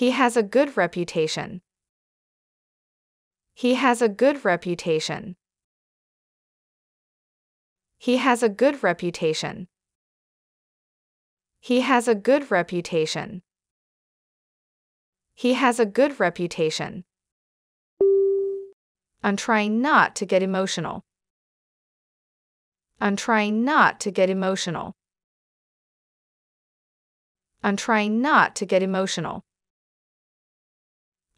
He has a good reputation. He has a good reputation. He has a good reputation. He has a good reputation. He has a good reputation. I'm trying not to get emotional. I'm trying not to get emotional. I'm trying not to get emotional.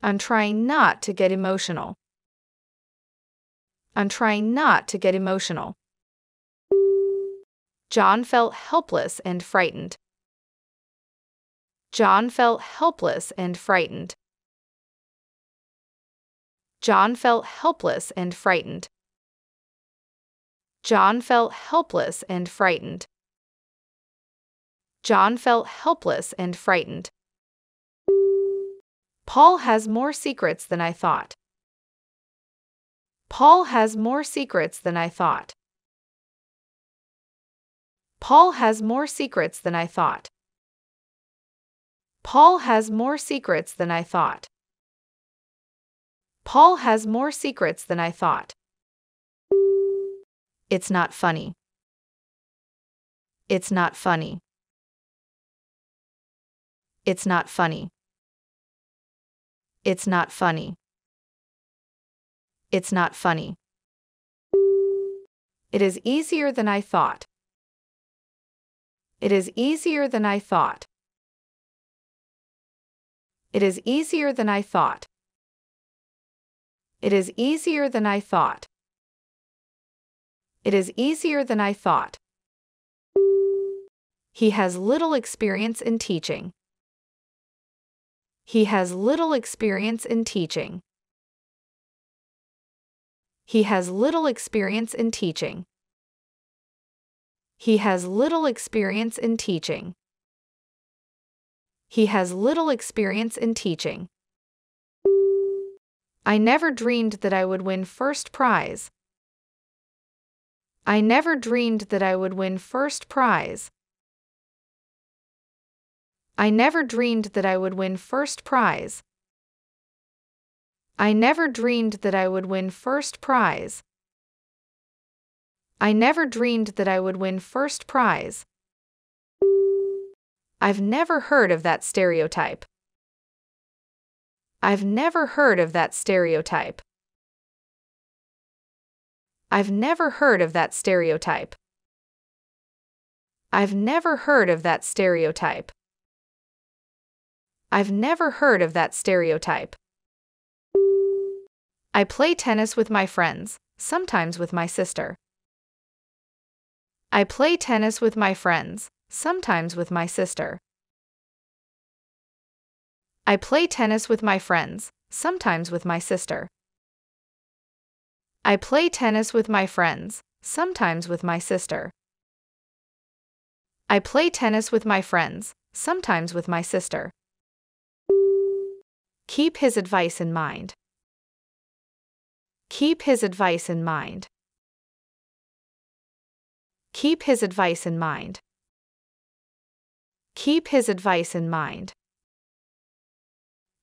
I'm trying not to get emotional. I'm trying not to get emotional. John felt helpless and frightened. John felt helpless and frightened. John felt helpless and frightened. John felt helpless and frightened. John felt helpless and frightened. Paul has more secrets than I thought. Paul has more secrets than I thought. Paul has more secrets than I thought. Paul has more secrets than I thought. Paul has more secrets than I thought. It's not funny. It's not funny. It's not funny. It's not funny. It's not funny. It is easier than I thought. It is easier than I thought. It is easier than I thought. It is easier than I thought. It is easier than I thought. He has little experience in teaching. He has little experience in teaching. He has little experience in teaching. He has little experience in teaching. He has little experience in teaching. I never dreamed that I would win first prize. I never dreamed that I would win first prize. I never dreamed that I would win first prize. I never dreamed that I would win first prize. I never dreamed that I would win first prize. I've never heard of that stereotype. I've never heard of that stereotype. I've never heard of that stereotype. I've never heard of that stereotype. I've never heard of that stereotype. I play tennis with my friends, sometimes with my sister. I play tennis with my friends, sometimes with my sister. I play tennis with my friends, sometimes with my sister. I play tennis with my friends, sometimes with my sister. I play tennis with my friends, sometimes with my sister. Keep his advice in mind. Keep his advice in mind. Keep his advice in mind. Keep his advice in mind.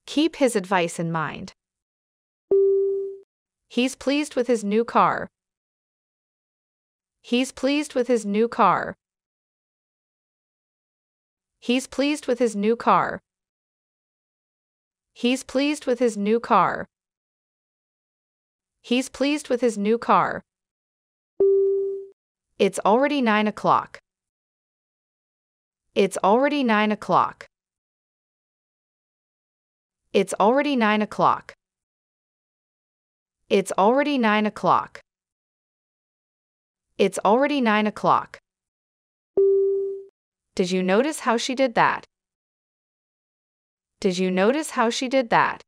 Keep his advice in mind. He's pleased with his new car. He's pleased with his new car. He's pleased with his new car. He's pleased with his new car. He's pleased with his new car. It's already 9 o'clock. It's already 9 o'clock. It's already 9 o'clock. It's already 9 o'clock. It's already 9 o'clock. Did you notice how she did that? Did you notice how she did that?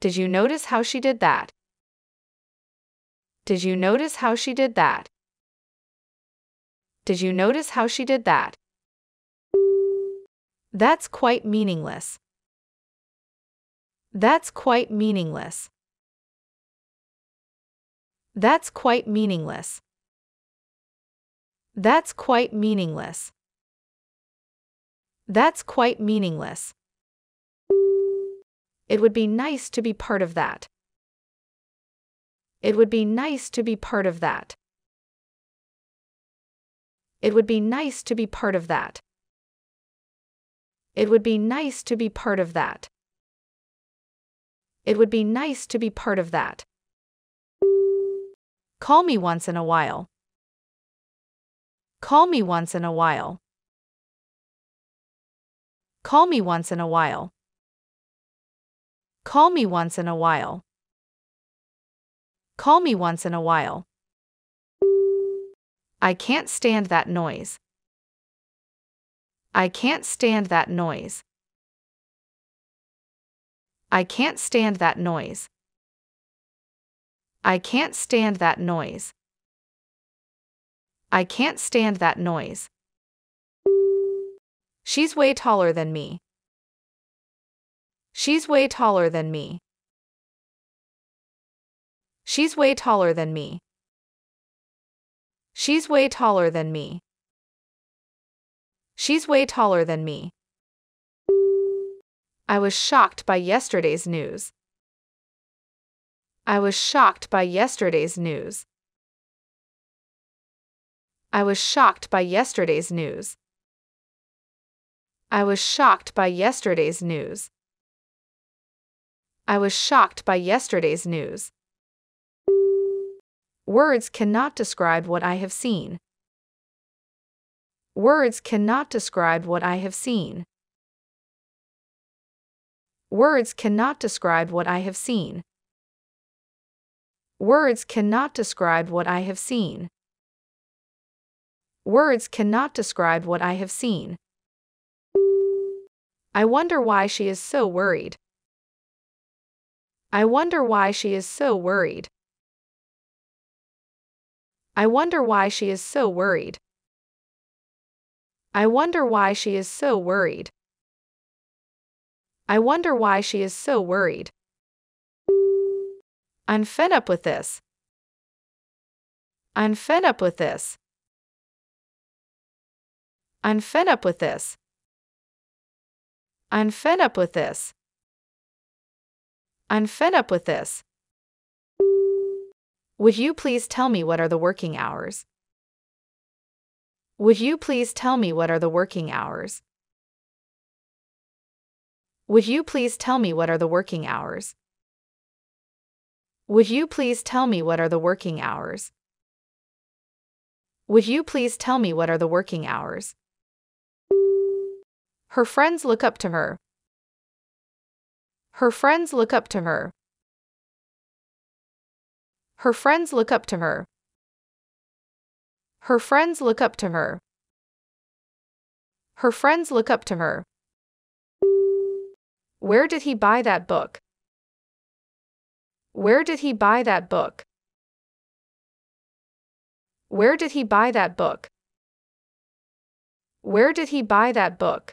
Did you notice how she did that? Did you notice how she did that? Did you notice how she did that? That's quite meaningless. That's quite meaningless. That's quite meaningless. That's quite meaningless. That's quite meaningless. It would be nice to be part of that. It would be nice to be part of that. It would be nice to be part of that. It would be nice to be part of that. It would be nice to be part of that. Call me once in a while. Call me once in a while. Call me once in a while. Call me once in a while. Call me once in a while. I can't stand that noise. I can't stand that noise. I can't stand that noise. I can't stand that noise. I can't stand that noise. She's way taller than me. She's way taller than me. She's way taller than me. She's way taller than me. She's way taller than me. I was shocked by yesterday's news. I was shocked by yesterday's news. I was shocked by yesterday's news. I was shocked by yesterday's news. I was shocked by yesterday's news. Words cannot describe what I have seen. Words cannot describe what I have seen. Words cannot describe what I have seen. Words cannot describe what I have seen. Words cannot describe what I have seen. I wonder why she is so worried. I wonder why she is so worried. I wonder why she is so worried. I wonder why she is so worried. I wonder why she is so worried. I'm fed up with this. I'm fed up with this. I'm fed up with this. I'm fed up with this. I'm fed up with this. Would you please tell me what are the working hours? Would you please tell me what are the working hours? Would you please tell me what are the working hours? Would you please tell me what are the working hours? Would you please tell me what are the working hours? Her friends look up to her. Her friends look up to her. Her friends look up to her. Her friends look up to her. Her friends look up to her. Where did he buy that book? Where did he buy that book? Where did he buy that book? Where did he buy that book?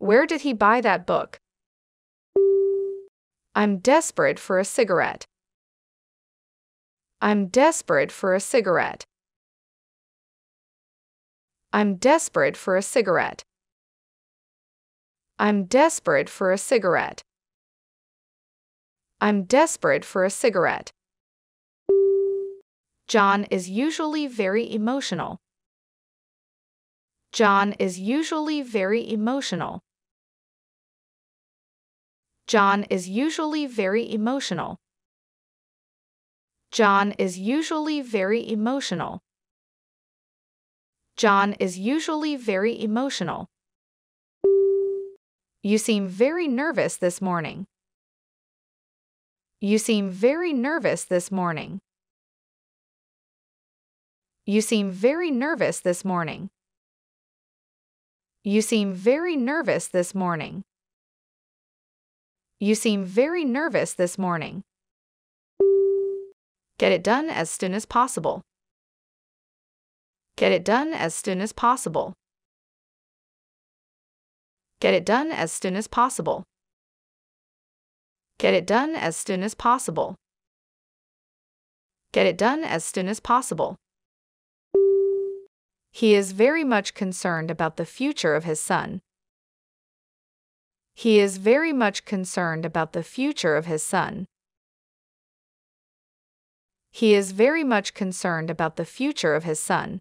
Where did he buy that book? I'm desperate for a cigarette. I'm desperate for a cigarette. I'm desperate for a cigarette. I'm desperate for a cigarette. I'm desperate for a cigarette. John is usually very emotional. John is usually very emotional. John is usually very emotional. John is usually very emotional. John is usually very emotional. You seem very nervous this morning. You seem very nervous this morning. You seem very nervous this morning. You seem very nervous this morning. You seem very nervous this morning. Get it done as soon as possible. Get it done as soon as possible. Get it done as soon as possible. Get it done as soon as possible. Get it done as soon as possible. He is very much concerned about the future of his son. He is very much concerned about the future of his son. He is very much concerned about the future of his son.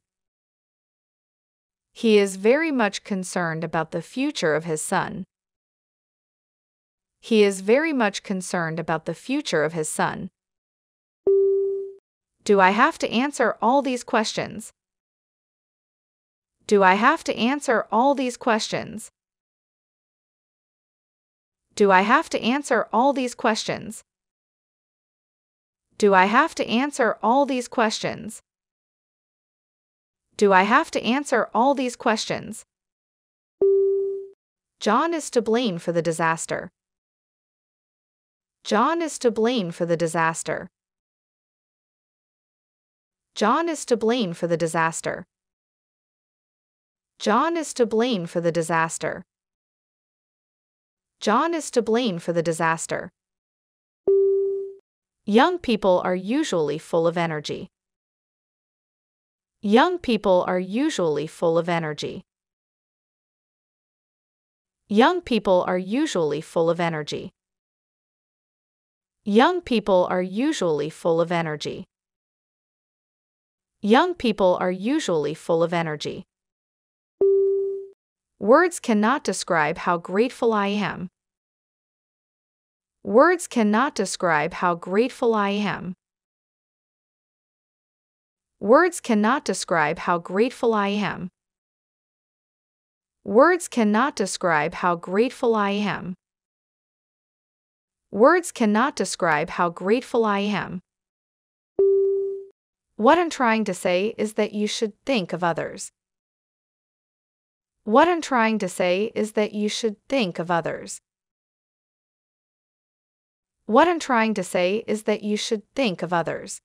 He is very much concerned about the future of his son. He is very much concerned about the future of his son. Do I have to answer all these questions? Do I have to answer all these questions? Do I have to answer all these questions? Do I have to answer all these questions? Do I have to answer all these questions? John is to blame for the disaster. John is to blame for the disaster. John is to blame for the disaster. John is to blame for the disaster. John is to blame for the disaster. Young people are usually full of energy. Young people are usually full of energy. Young people are usually full of energy. Young people are usually full of energy. Young people are usually full of energy. Words cannot describe how grateful I am. Words cannot describe how grateful I am. Words cannot describe how grateful I am. Words cannot describe how grateful I am. Words cannot describe how grateful I am. What I'm trying to say is that you should think of others. What I'm trying to say is that you should think of others. What I'm trying to say is that you should think of others.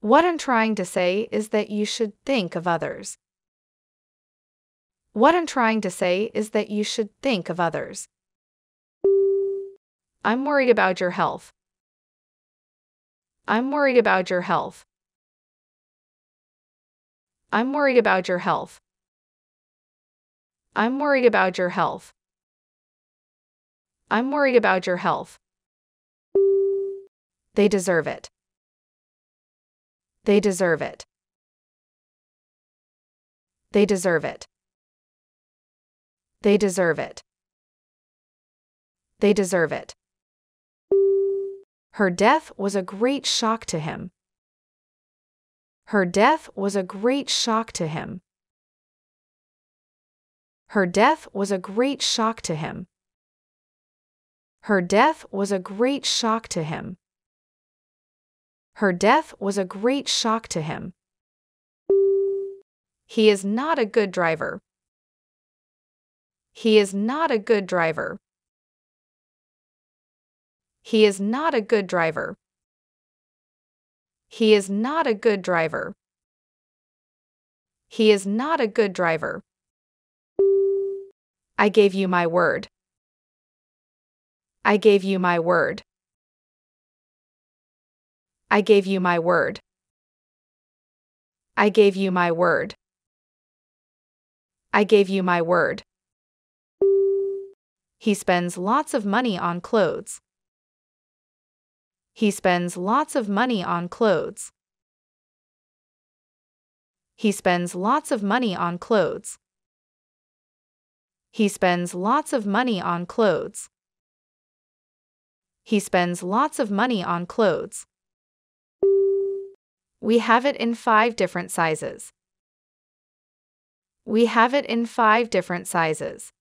What I'm trying to say is that you should think of others. What I'm trying to say is that you should think of others. I'm worried about your health. I'm worried about your health. I'm worried about your health. I'm worried about your health. I'm worried about your health. They deserve it. They deserve it. They deserve it. They deserve it. They deserve it. Her death was a great shock to him. Her death was a great shock to him. Her death was a great shock to him. Her death was a great shock to him. Her death was a great shock to him. He is not a good driver. He is not a good driver. He is not a good driver. He is not a good driver. He is not a good driver. I gave you my word. I gave you my word. I gave you my word. I gave you my word. I gave you my word. He spends lots of money on clothes. He spends lots of money on clothes. He spends lots of money on clothes. He spends lots of money on clothes. He spends lots of money on clothes. We have it in five different sizes. We have it in five different sizes.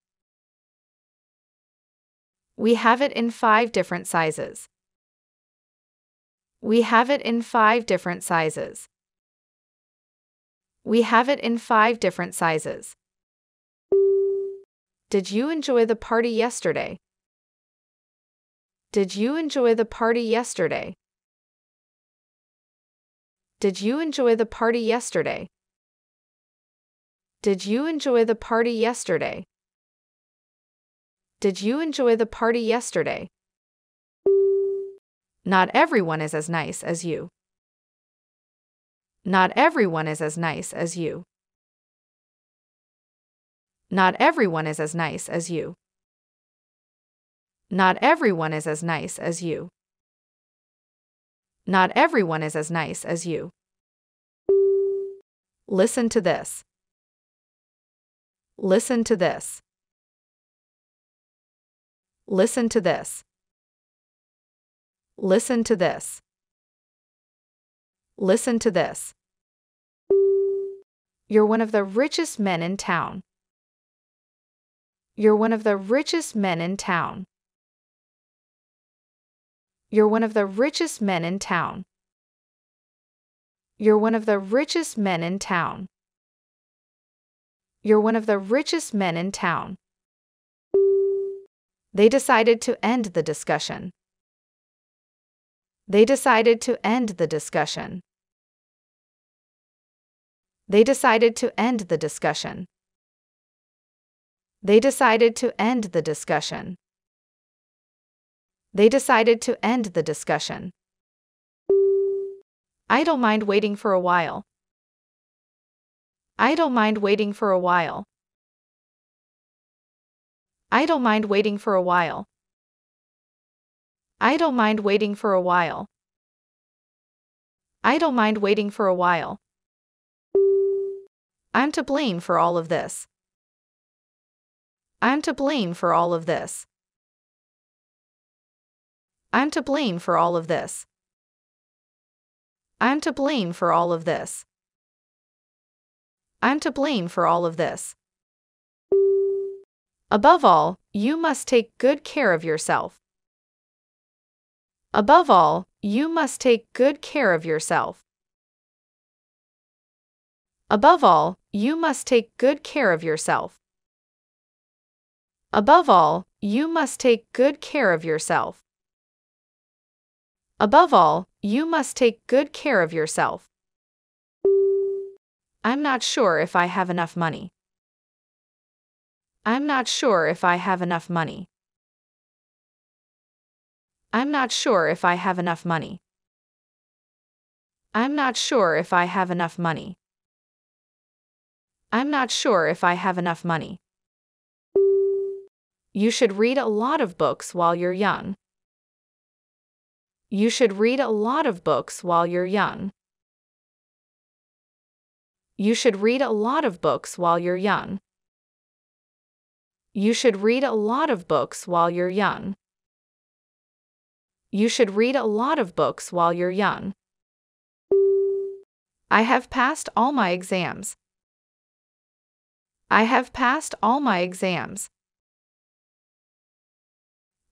We have it in five different sizes. We have it in five different sizes. We have it in five different sizes. Did you enjoy the party yesterday? Did you enjoy the party yesterday? Did you enjoy the party yesterday? Did you enjoy the party yesterday? Did you enjoy the party yesterday? Not everyone is as nice as you. Not everyone is as nice as you. Not everyone is as nice as you. Not everyone is as nice as you. Not everyone is as nice as you. Listen to this. Listen to this. Listen to this. Listen to this. Listen to this. You're one of the richest men in town. You're one of the richest men in town. You're one of the richest men in town. You're one of the richest men in town. You're one of the richest men in town. They decided to end the discussion. They decided to end the discussion. They decided to end the discussion. They decided to end the discussion. They decided to end the discussion. I don't mind waiting for a while. I don't mind waiting for a while. I don't mind waiting for a while. I don't mind waiting for a while. I don't mind waiting for a while. I'm to blame for all of this. I'm to blame for all of this. I'm to blame for all of this. I'm to blame for all of this. I'm to blame for all of this. Above all, you must take good care of yourself. Above all, you must take good care of yourself. Above all, you must take good care of yourself. Above all, you must take good care of yourself. Above all, you must take good care of yourself. I'm not sure if I have enough money. I'm not sure if I have enough money. I'm not sure if I have enough money. I'm not sure if I have enough money. I'm not sure if I have enough money. You should read a lot of books while you're young. You should read a lot of books while you're young. You should read a lot of books while you're young. You should read a lot of books while you're young. You should read a lot of books while you're young. I have passed all my exams. I have passed all my exams.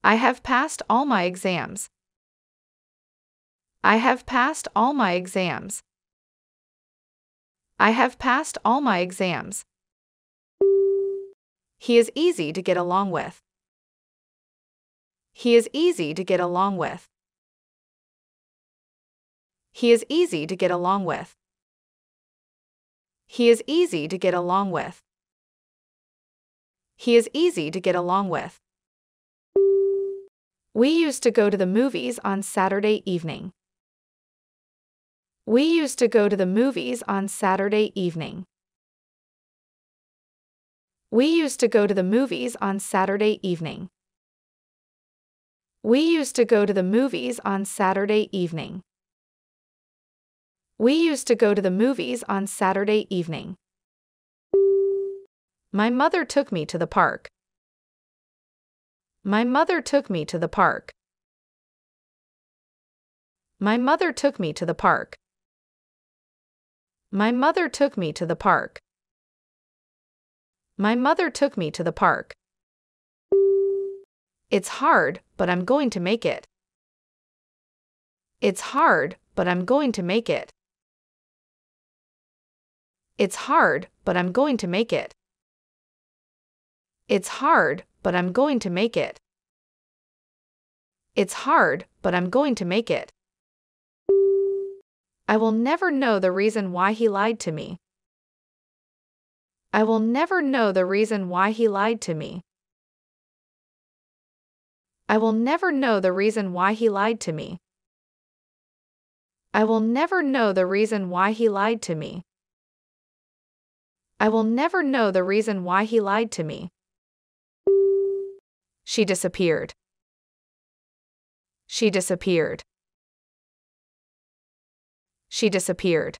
I have passed all my exams. I have passed all my exams. I have passed all my exams. He is easy to get along with. He is easy to get along with. He is easy to get along with. He is easy to get along with. He is easy to get along with. We used to go to the movies on Saturday evening. We used to go to the movies on Saturday evening. We used to go to the movies on Saturday evening. We used to go to the movies on Saturday evening. We used to go to the movies on Saturday evening. My mother took me to the park. My mother took me to the park. My mother took me to the park. My mother took me to the park. My mother took me to the park. It's hard, but I'm going to make it. It's hard, but I'm going to make it. It's hard, but I'm going to make it. It's hard, but I'm going to make it. It's hard, but I'm going to make it. I will never know the reason why he lied to me. I will never know the reason why he lied to me. I will never know the reason why he lied to me. I will never know the reason why he lied to me. I will never know the reason why he lied to me. She disappeared. She disappeared. She disappeared.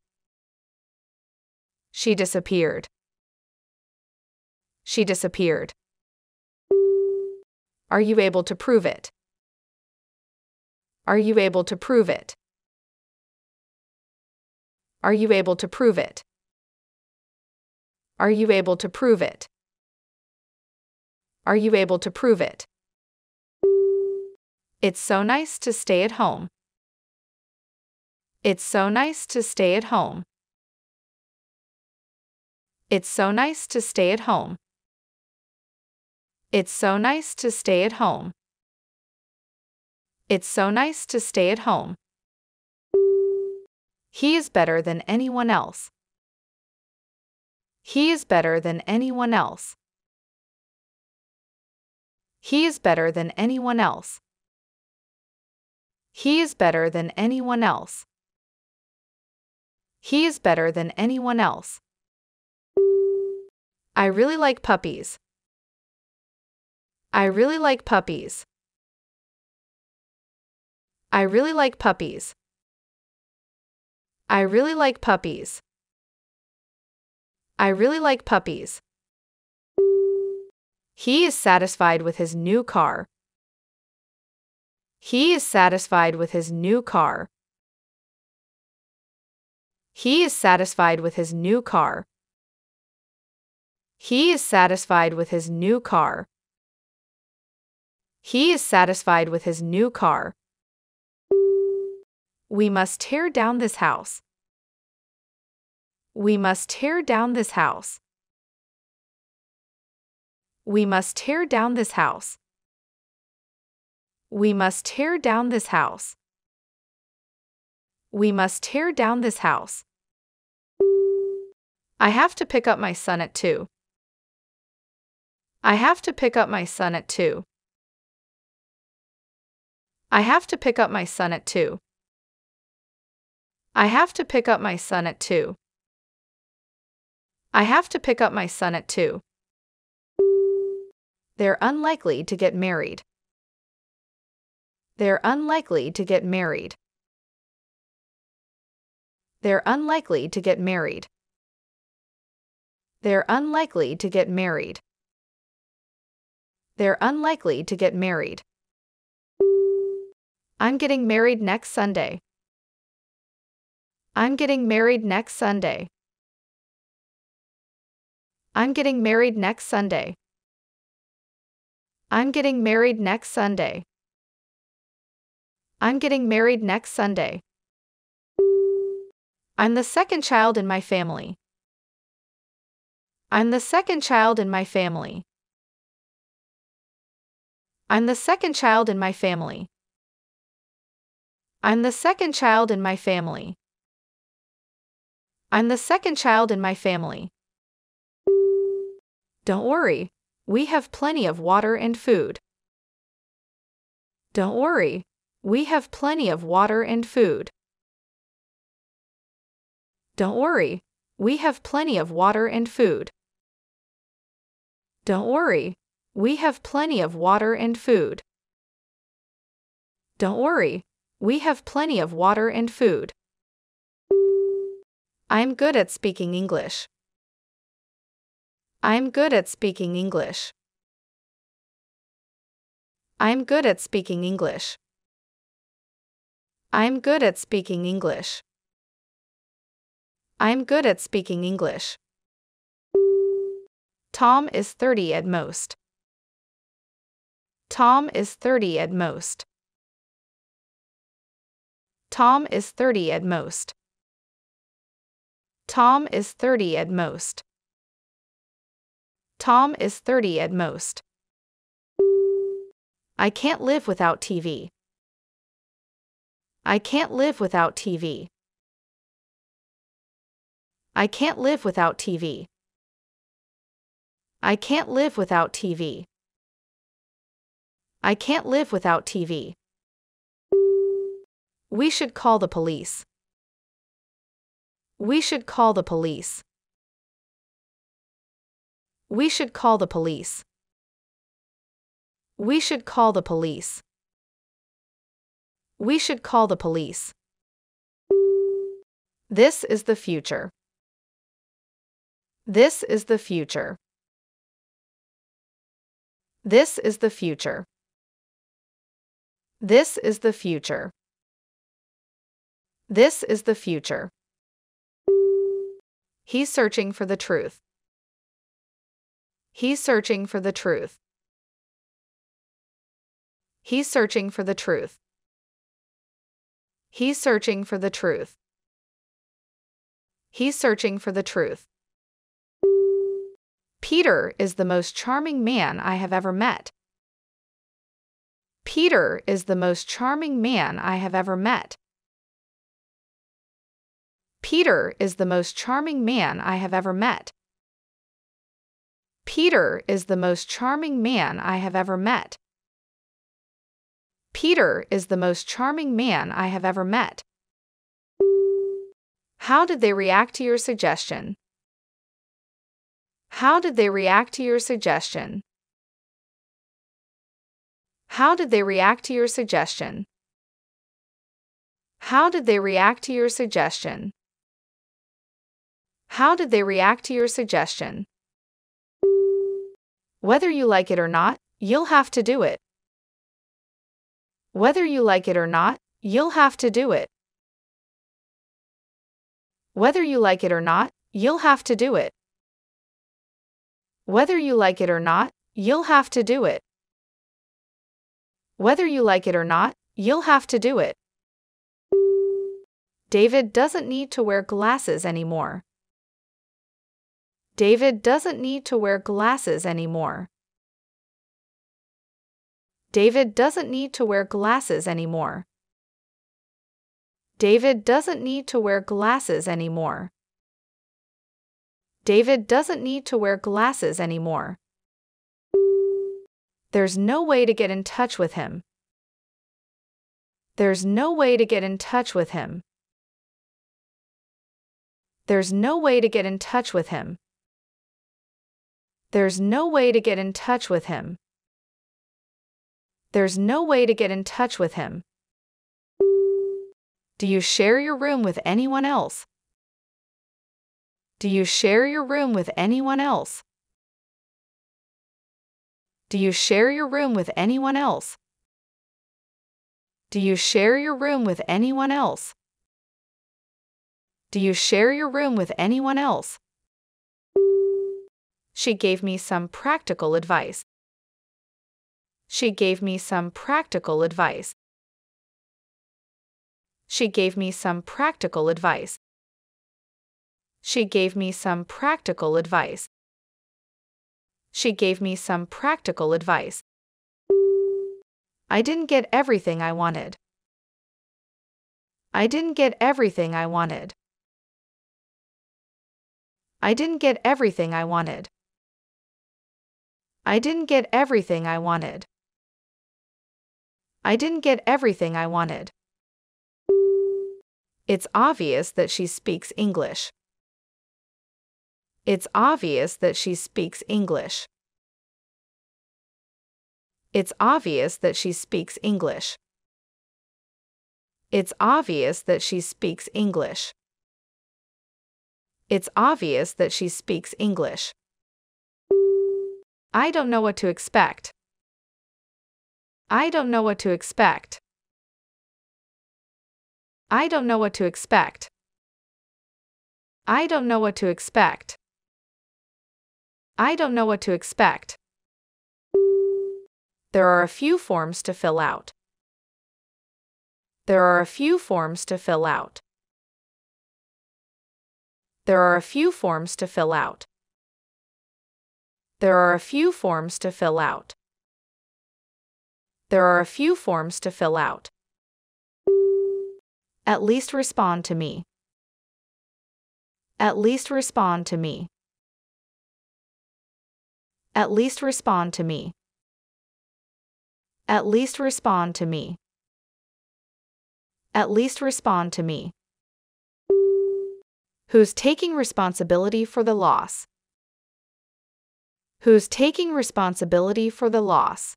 She disappeared. She disappeared. Are you able to prove it? Are you able to prove it? Are you able to prove it? Are you able to prove it? Are you able to prove it? It's so nice to stay at home. It's so nice to stay at home. It's so nice to stay at home. It's so nice to stay at home. It's so nice to stay at home. He is better than anyone else. He is better than anyone else. He is better than anyone else. He is better than anyone else. He is better than anyone else. I really like puppies. I really like puppies. I really like puppies. I really like puppies. I really like puppies. He is satisfied with his new car. He is satisfied with his new car. He is satisfied with his new car. He is satisfied with his new car. He is satisfied with his new car. We must tear down this house. We must tear down this house. We must tear down this house. We must tear down this house. We must tear down this house. I have to pick up my son at 2. I have to pick up my son at 2. I have to pick up my son at 2. I have to pick up my son at 2. I have to pick up my son at 2. They're unlikely to get married. They're unlikely to get married. They're unlikely to get married. They're unlikely to get married. They're unlikely to get married. I'm getting married next Sunday. I'm getting married next Sunday. I'm getting married next Sunday. I'm getting married next Sunday. I'm getting married next Sunday. I'm the second child in my family. I'm the second child in my family. I'm the second child in my family. I'm the second child in my family. I'm the second child in my family. Don't worry, we have plenty of water and food. Don't worry, we have plenty of water and food. Don't worry, we have plenty of water and food. Don't worry, we have plenty of water and food. Don't worry, we have plenty of water and food. I'm good at speaking English. I'm good at speaking English. I'm good at speaking English. I'm good at speaking English. I'm good at speaking English. Tom is 30 at most. Tom is 30 at most. Tom is 30 at most. Tom is 30 at most. Tom is 30 at most. I can't live without TV. I can't live without TV. I can't live without TV. I can't live without TV. I can't live without TV. We should call the police. We should call the police. We should call the police. We should call the police. We should call the police. This is the future. This is the future. This is the future. This is the future. This is the future. He's searching for the truth. He's searching for the truth. He's searching for the truth. He's searching for the truth. He's searching for the truth. Peter is the most charming man I have ever met. Peter is the most charming man I have ever met. Peter is the most charming man I have ever met. Peter is the most charming man I have ever met. Peter is the most charming man I have ever met. How did they react to your suggestion? How did they react to your suggestion? How did they react to your suggestion? How did they react to your suggestion? How did they react to your suggestion? Whether you like it or not, you'll have to do it. Whether you like it or not, you'll have to do it. Whether you like it or not, you'll have to do it. Whether you like it or not, you'll have to do it. Whether you like it or not, you'll have to do it. David doesn't need to wear glasses anymore. David doesn't need to wear glasses anymore. David doesn't need to wear glasses anymore. David doesn't need to wear glasses anymore. David doesn't need to wear glasses anymore. There's no way to get in touch with him. There's no way to get in touch with him. There's no way to get in touch with him. There's no way to get in touch with him. There's no way to get in touch with him. Do you share your room with anyone else? Do you share your room with anyone else? Do you share your room with anyone else? Do you share your room with anyone else? Do you share your room with anyone else? She gave me some practical advice. She gave me some practical advice. She gave me some practical advice. She gave me some practical advice. She gave me some practical advice. I didn't get everything I wanted. I didn't get everything I wanted. I didn't get everything I wanted. I didn't get everything I wanted. I didn't get everything I wanted. It's obvious that she speaks English. It's obvious that she speaks English. It's obvious that she speaks English. It's obvious that she speaks English. It's obvious that she speaks English. I don't know what to expect. I don't know what to expect. I don't know what to expect. I don't know what to expect. I don't know what to expect. There are a few forms to fill out. There are a few forms to fill out. There are a few forms to fill out. There are a few forms to fill out. There are a few forms to fill out. At least respond to me. At least respond to me. At least respond to me. At least respond to me. At least respond to me. Who's taking responsibility for the loss? who's taking responsibility for the loss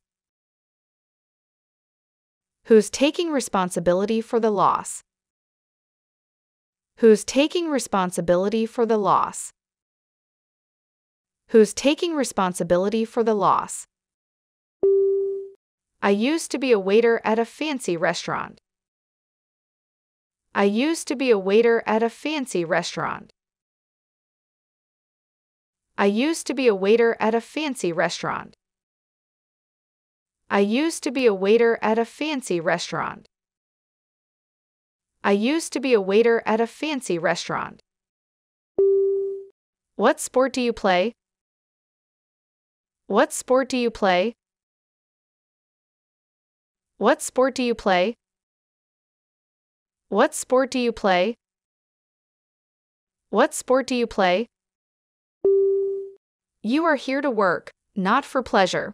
who's taking responsibility for the loss who's taking responsibility for the loss who's taking responsibility for the loss I used to be a waiter at a fancy restaurant I used to be a waiter at a fancy restaurant I used to be a waiter at a fancy restaurant. I used to be a waiter at a fancy restaurant. I used to be a waiter at a fancy restaurant. What sport do you play? What sport do you play? What sport do you play? What sport do you play? What sport do you play? You are here to work, not for pleasure.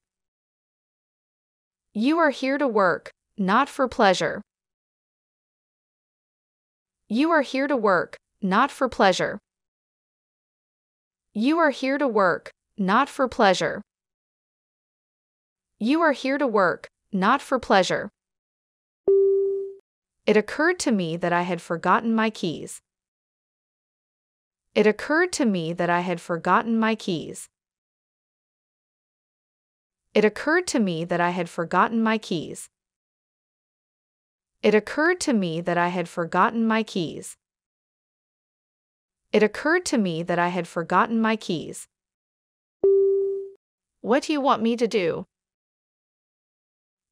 You are here to work, not for pleasure. You are here to work, not for pleasure. You are here to work, not for pleasure. You are here to work, not for pleasure. It occurred to me that I had forgotten my keys. It occurred to me that I had forgotten my keys. It occurred to me that I had forgotten my keys. It occurred to me that I had forgotten my keys. It occurred to me that I had forgotten my keys. What do you want me to do?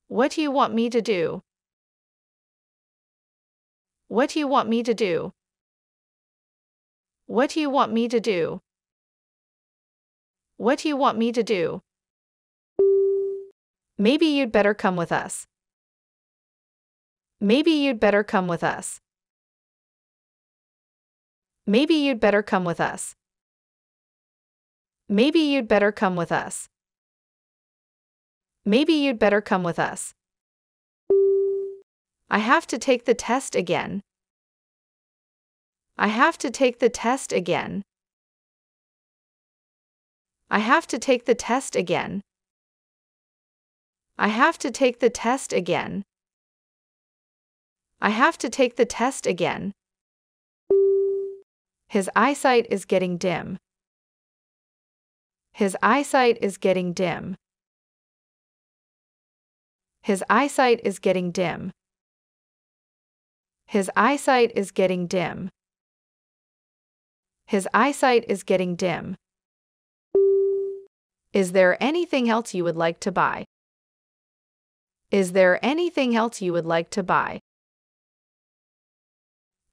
What do you want me to do? What do you want me to do? What do you want me to do? What do you want me to do? Maybe you'd better come with us. Maybe you'd better come with us. Maybe you'd better come with us. Maybe you'd better come with us. Maybe you'd better come with us. I have to take the test again. I have to take the test again. I have to take the test again. I have to take the test again. I have to take the test again. His eyesight is getting dim. His eyesight is getting dim. His eyesight is getting dim. His eyesight is getting dim. His eyesight is getting dim. Is there anything else you would like to buy? Is there anything else you would like to buy?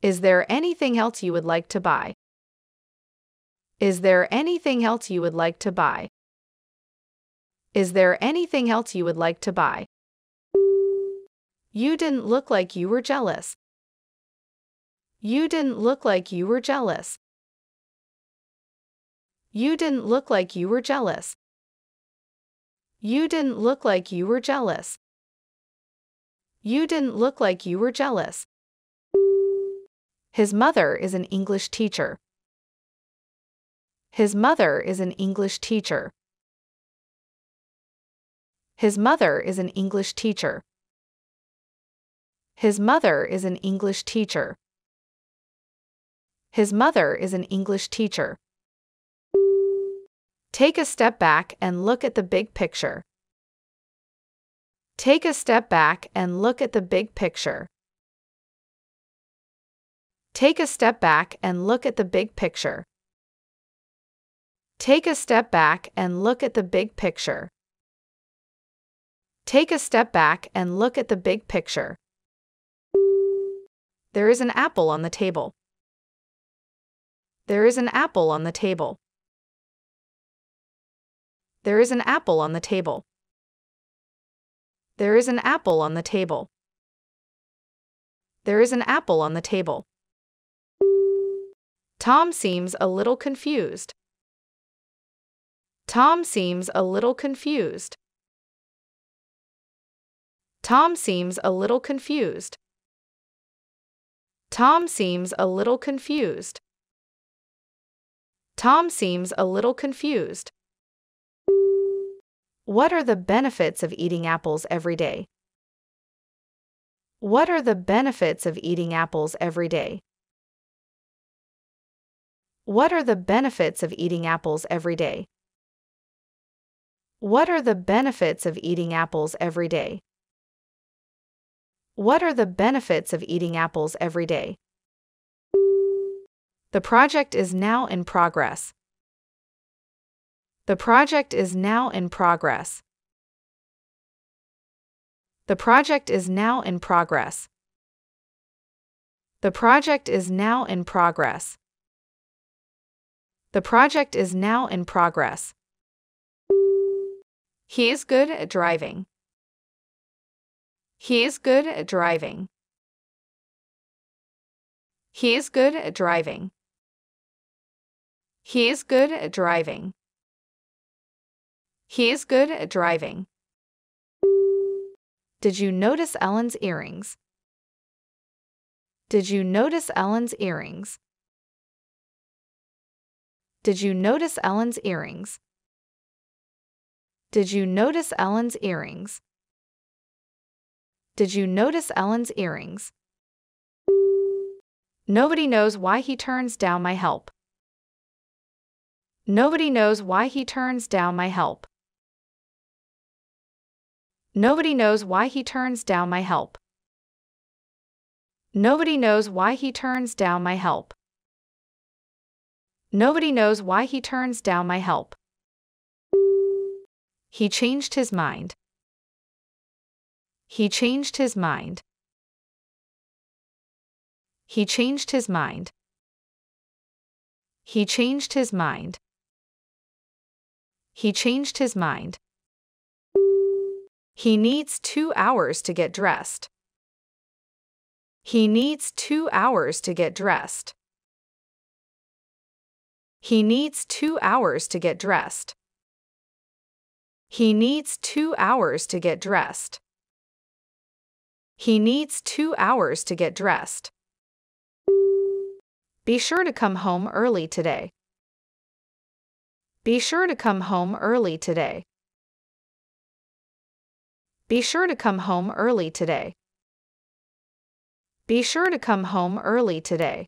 Is there anything else you would like to buy? Is there anything else you would like to buy? Is there anything else you would like to buy? You didn't look like you were jealous. You didn't look like you were jealous. You didn't look like you were jealous. You didn't look like you were jealous. You didn't look like you were jealous. His mother is an English teacher. His mother is an English teacher. His mother is an English teacher. His mother is an English teacher. His mother is an English teacher. Take a step back and look at the big picture. Take a step back and look at the big picture. Take a step back and look at the big picture. Take a step back and look at the big picture. Take a step back and look at the big picture. There is an apple on the table. There is an apple on the table. There is an apple on the table. There is an apple on the table. There is an apple on the table. Tom seems a little confused. Tom seems a little confused. Tom seems a little confused. Tom seems a little confused. Tom seems a little confused. What are the benefits of eating apples every day? What are the benefits of eating apples every day? What are the benefits of eating apples every day? What are the benefits of eating apples every day? What are the benefits of eating apples every day? The project is now in progress. The project is now in progress. The project is now in progress. The project is now in progress. The project is now in progress. He is good at driving. He is good at driving. He is good at driving. He is good at driving. He is good at driving. Did you notice Ellen's earrings? Did you notice Ellen's earrings? Did you notice Ellen's earrings? Did you notice Ellen's earrings? Did you notice Ellen's earrings? Nobody knows why he turns down my help. Nobody knows why he turns down my help. Nobody knows why he turns down my help. Nobody knows why he turns down my help. Nobody knows why he turns down my help. He changed his mind. He changed his mind. He changed his mind. He changed his mind. He changed his mind. He needs two hours to get dressed. He needs two hours to get dressed. He needs two hours to get dressed. He needs two hours to get dressed. He needs two hours to get dressed. Be sure to come home early today. Be sure to come home early today. Be sure to come home early today. Be sure to come home early today.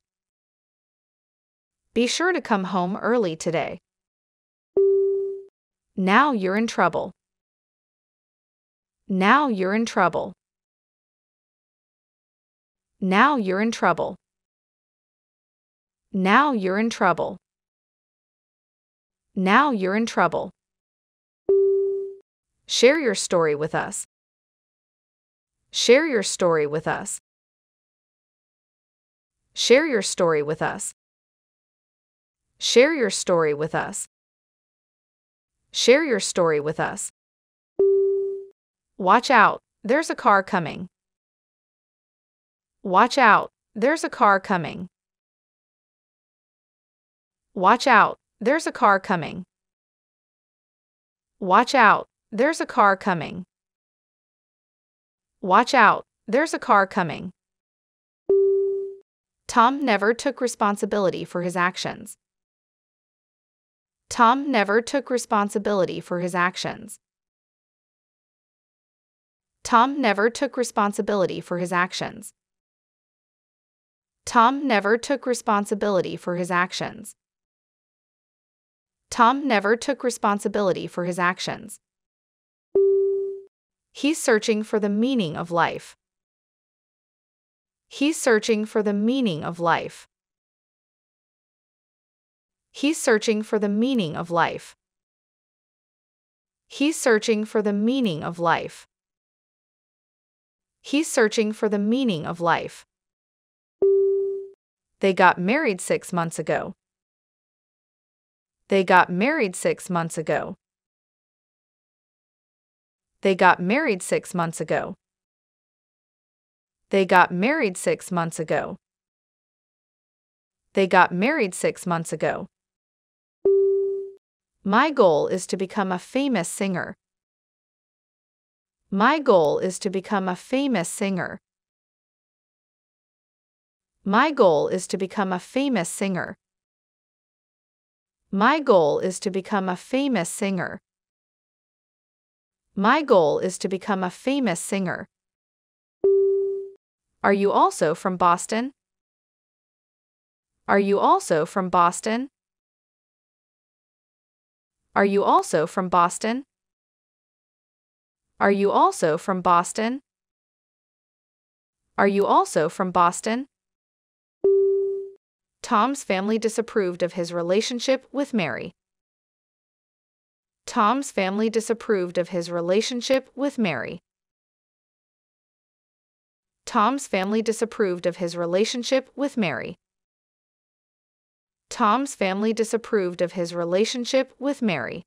Be sure to come home early today. Now you're in trouble. Now you're in trouble. Now you're in trouble. Now you're in trouble. Now you're in trouble. Share your story with us. Share your story with us. Share your story with us. Share your story with us. Share your story with us. Watch out, there's a car coming. Watch out, there's a car coming. Watch out, there's a car coming. Watch out, there's a car coming. Watch out, there's a car coming. Tom never took responsibility for his actions. Tom never took responsibility for his actions. Tom never took responsibility for his actions. Tom never took responsibility for his actions. Tom never took responsibility for his actions. He's searching for the meaning of life. He's searching for the meaning of life. He's searching for the meaning of life. He's searching for the meaning of life. He's searching for the meaning of life. They got married six months ago. They got married six months ago. They got married six months ago. They got married six months ago. They got married six months ago. My goal is to become a famous singer. My goal is to become a famous singer. My goal is to become a famous singer. My goal is to become a famous singer. My goal is to become a famous singer. Are you also from Boston? Are you also from Boston? Are you also from Boston? Are you also from Boston? Are you also from Boston? Tom's family disapproved of his relationship with Mary. Tom's family disapproved of his relationship with Mary. Tom's family disapproved of his relationship with Mary. Tom's family disapproved of his relationship with Mary.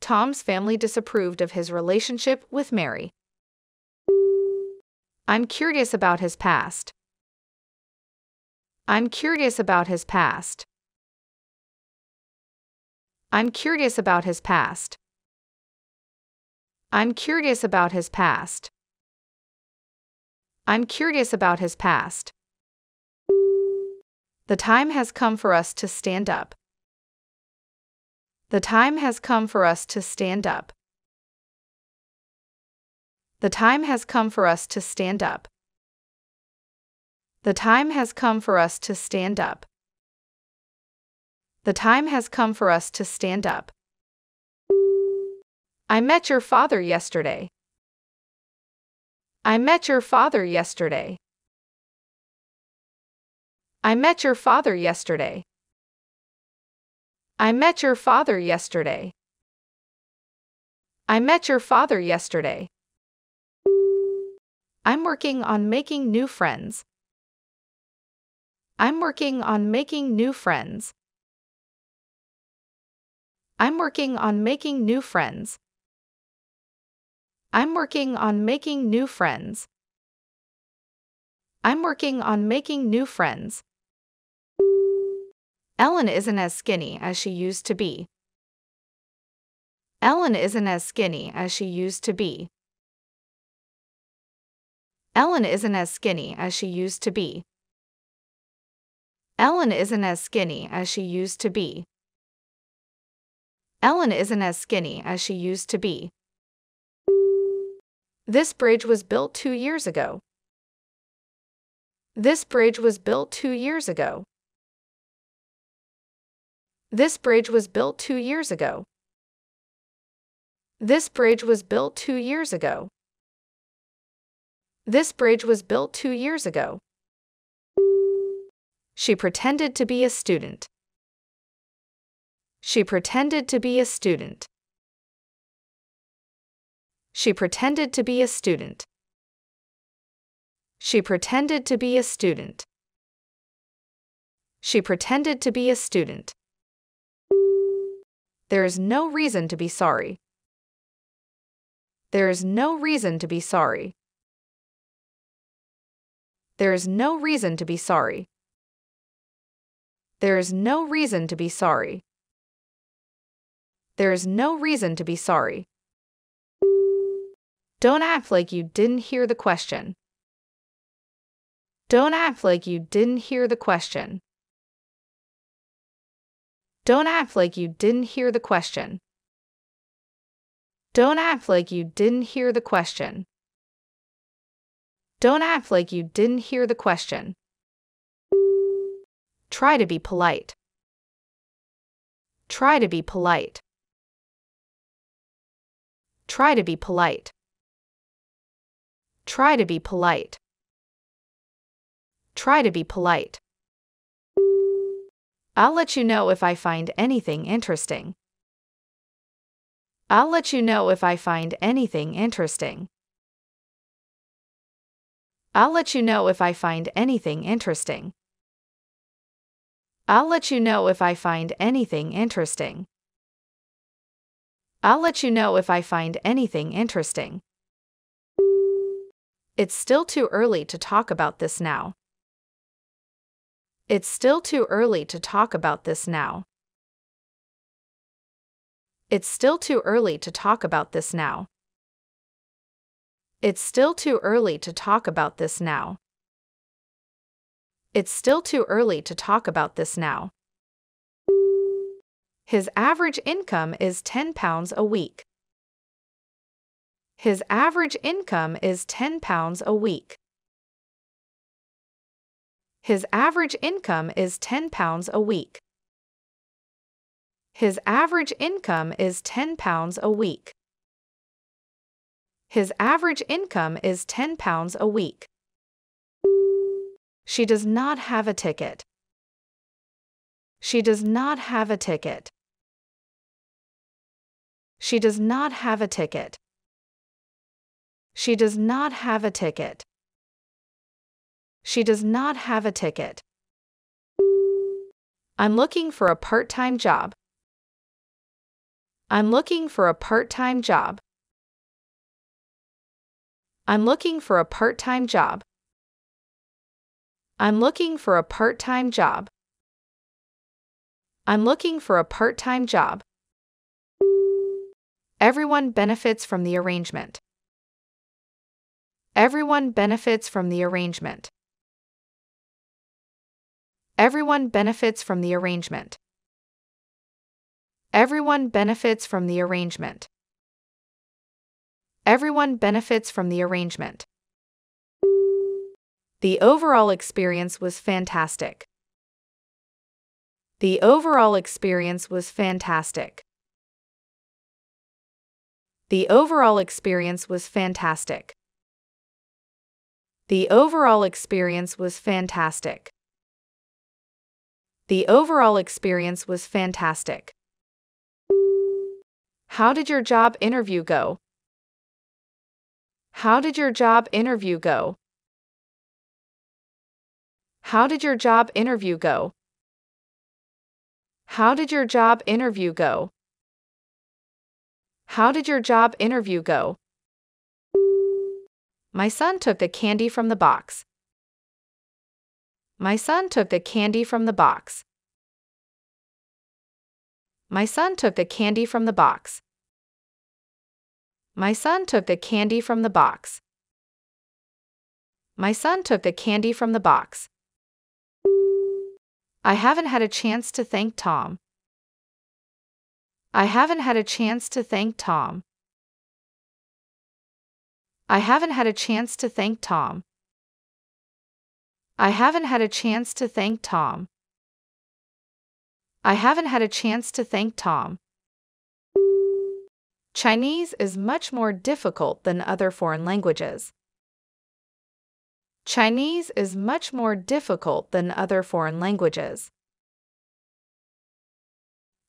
Tom's family disapproved of his relationship with Mary. I'm curious about his past. I'm curious about his past. I'm curious about his past. I'm curious about his past. I'm curious about his past. The time has come for us to stand up. The time has come for us to stand up. The time has come for us to stand up. The time has come for us to stand up. The time has come for us to stand up. I met your father yesterday. I met your father yesterday. I met your father yesterday. I met your father yesterday. I met your father yesterday. I'm working on making new friends. I'm working on making new friends. I'm working on making new friends. I'm working on making new friends. I'm working on making new friends. Ellen isn't as skinny as she used to be. Ellen isn't as skinny as she used to be. Ellen isn't as skinny as she used to be. Ellen isn't as skinny as she used to be. Ellen isn't as skinny as she used to be. This bridge was built two years ago. This bridge was built two years ago. This bridge was built two years ago. This bridge was built two years ago. This bridge was built two years ago. She pretended to be a student. She pretended to be a student. She pretended to be a student. She pretended to be a student. She pretended to be a student. There is no reason to be sorry. There is no reason to be sorry. There is no reason to be sorry. There is no reason to be sorry. There is no reason to be sorry. Don't act like you didn't hear the question. Don't act like you didn't hear the question. Don't act like you didn't hear the question. Don't act like you didn't hear the question. Don't act like you didn't hear the question. Try to be polite. Try to be polite. Try to be polite. Try to be polite. Try to be polite. I'll let you know if I find anything interesting. I'll let you know if I find anything interesting. I'll let you know if I find anything interesting. I'll let you know if I find anything interesting. I'll let you know if I find anything interesting. It's still too early to talk about this now. It's still too early to talk about this now. It's still too early to talk about this now. It's still too early to talk about this now. It's still too early to talk about this now. His average income is £10 a week. His average income is £10 a week. His average income is £10 a week. His average income is £10 a week. His average income is £10 a week. She does not have a ticket. She does not have a ticket. She does not have a ticket. She does not have a ticket. She does not have a ticket. I'm looking for a part-time job. I'm looking for a part-time job. I'm looking for a part-time job. I'm looking for a part-time job. I'm looking for a part-time job. Everyone benefits from the arrangement. Everyone benefits from the arrangement. Everyone benefits from the arrangement. Everyone benefits from the arrangement. Everyone benefits from the arrangement. The overall experience was fantastic. The overall experience was fantastic. The overall experience was fantastic. The overall experience was fantastic. The overall experience was fantastic. How did your job interview go? How did your job interview go? How did your job interview go? How did your job interview go? How did your job interview go? My son took the candy from the box. My son took the candy from the box. My son took the candy from the box. My son took the candy from the box. My son took the candy from the box. I haven't had a chance to thank Tom. I haven't had a chance to thank Tom. I haven't had a chance to thank Tom. I haven't had a chance to thank Tom. I haven't had a chance to thank Tom. Chinese is much more difficult than other foreign languages. Chinese is much more difficult than other foreign languages.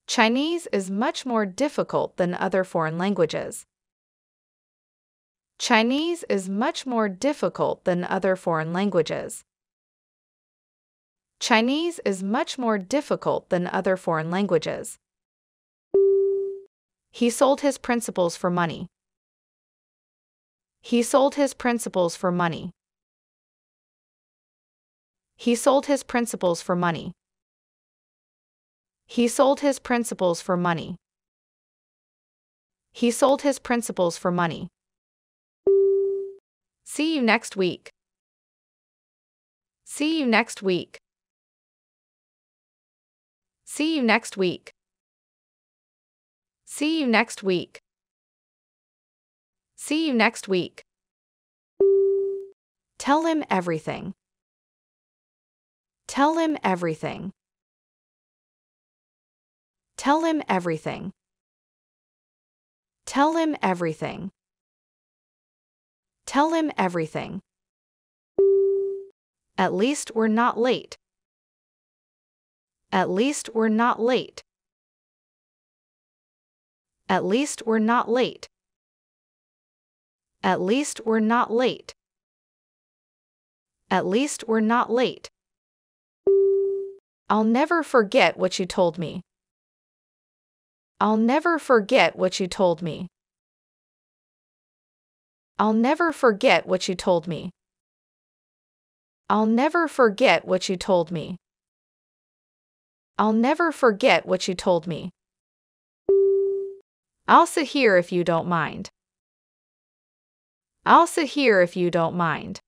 Chinese is much more difficult than other foreign languages. Chinese is much more difficult than other foreign languages. Chinese is much more difficult than other foreign languages. He sold his principles for money. He sold his principles for money. He sold his principles for money. He sold his principles for money. He sold his principles for money. See you next week. See you next week. See you next week. See you next week. See you next week. Tell him everything. Tell him everything. Tell him everything. Tell him everything. Tell him everything. At least we're not late. At least we're not late. At least we're not late. At least we're not late. At least we're not late. I'll never forget what you told me. I'll never forget what you told me. I'll never forget what you told me. I'll never forget what you told me. I'll never forget what you told me. I'll sit here if you don't mind. I'll sit here if you don't mind.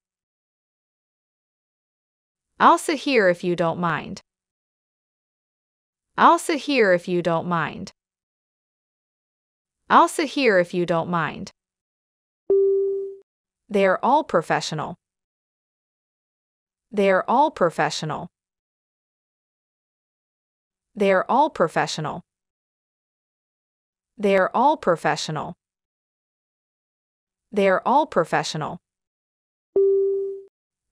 I'll sit here if you don't mind. I'll sit here if you don't mind. I'll sit here if you don't mind. They are all professional. They are all professional. They are all professional. They are all professional. They are all professional.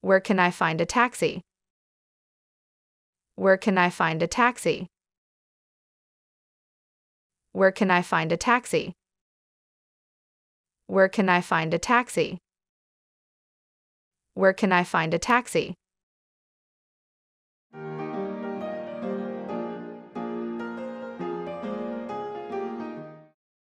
Where can I find a taxi? Where can I find a taxi? Where can I find a taxi? Where can I find a taxi? Where can I find a taxi?